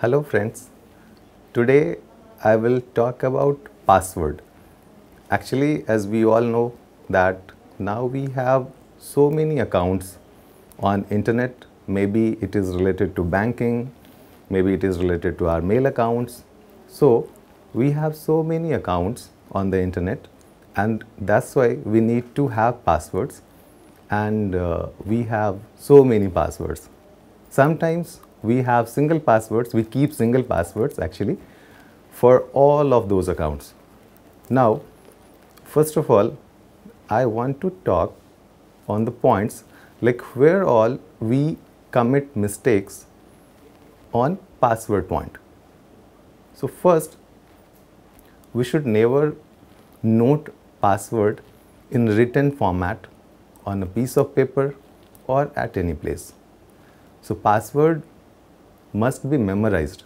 Hello friends, today I will talk about password. Actually as we all know that now we have so many accounts on internet, maybe it is related to banking, maybe it is related to our mail accounts. So we have so many accounts on the internet and that's why we need to have passwords and uh, we have so many passwords. Sometimes we have single passwords, we keep single passwords actually for all of those accounts. Now, first of all, I want to talk on the points like where all we commit mistakes on password point. So first, we should never note password in written format on a piece of paper or at any place. So password must be memorized.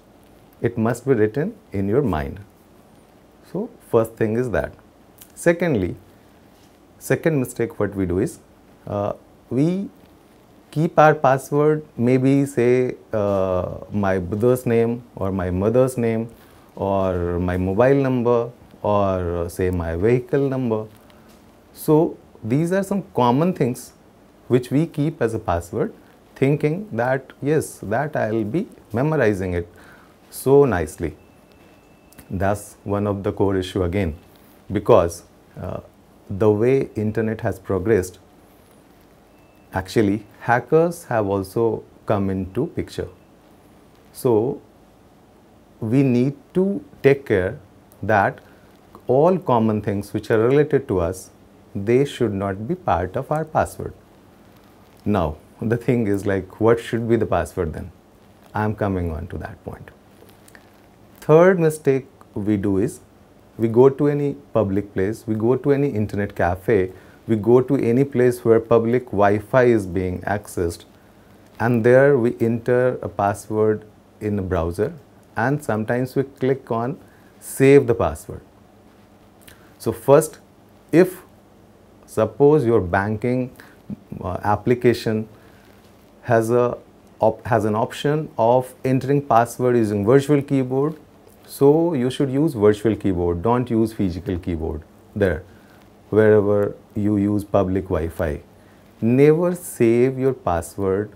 It must be written in your mind. So first thing is that. Secondly, second mistake what we do is uh, we keep our password maybe say uh, my brother's name or my mother's name or my mobile number or uh, say my vehicle number. So these are some common things which we keep as a password thinking that yes, that I will be memorizing it so nicely. That's one of the core issue again because uh, the way internet has progressed, actually hackers have also come into picture. So we need to take care that all common things which are related to us, they should not be part of our password. Now, the thing is like what should be the password then? I'm coming on to that point. Third mistake we do is we go to any public place, we go to any internet cafe, we go to any place where public Wi-Fi is being accessed and there we enter a password in a browser and sometimes we click on save the password. So first if suppose your banking uh, application has a has an option of entering password using virtual keyboard. So you should use virtual keyboard. Don't use physical keyboard there wherever you use public Wi-Fi. Never save your password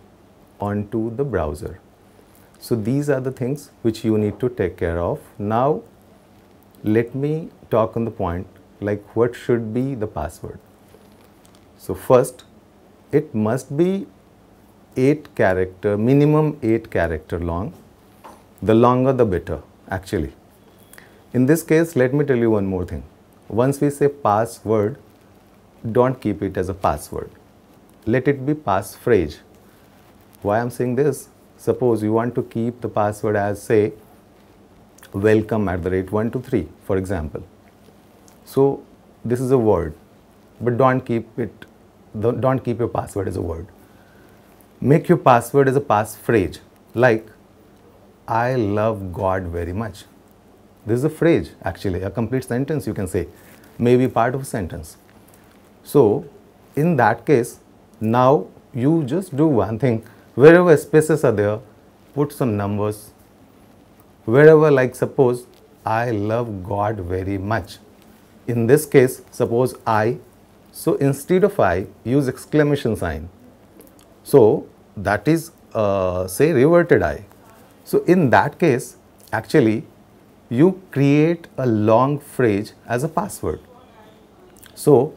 onto the browser. So these are the things which you need to take care of. Now let me talk on the point like what should be the password. So first it must be 8 character, minimum 8 character long. The longer the better actually. In this case, let me tell you one more thing. Once we say password, don't keep it as a password. Let it be passphrase. Why I'm saying this? Suppose you want to keep the password as say welcome at the rate one three, for example. So this is a word, but don't keep it, don't keep your password as a word. Make your password as a passphrase like I love God very much. This is a phrase actually, a complete sentence you can say, maybe part of a sentence. So in that case, now you just do one thing. Wherever spaces are there, put some numbers. Wherever like suppose I love God very much. In this case, suppose I. So instead of I, use exclamation sign. So, that is uh, say reverted eye. So, in that case actually you create a long phrase as a password. So,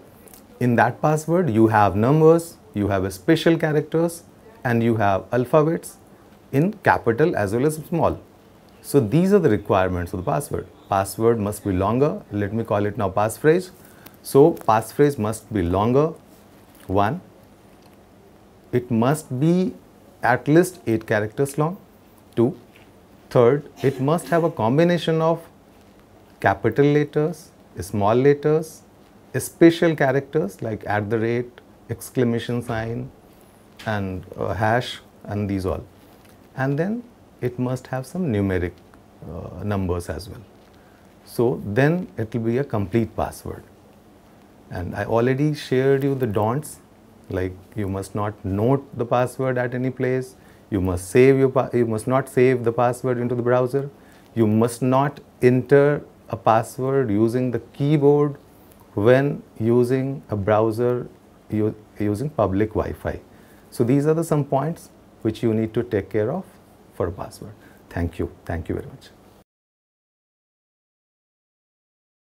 in that password you have numbers, you have special characters and you have alphabets in capital as well as small. So, these are the requirements of the password. Password must be longer, let me call it now passphrase. So, passphrase must be longer, one it must be at least 8 characters long. Two, third, Third, it must have a combination of capital letters, small letters, special characters like at the rate, exclamation sign and uh, hash and these all. And then it must have some numeric uh, numbers as well. So then it will be a complete password. And I already shared you the DONTs like you must not note the password at any place you must save your you must not save the password into the browser you must not enter a password using the keyboard when using a browser using public wi-fi so these are the some points which you need to take care of for a password thank you thank you very much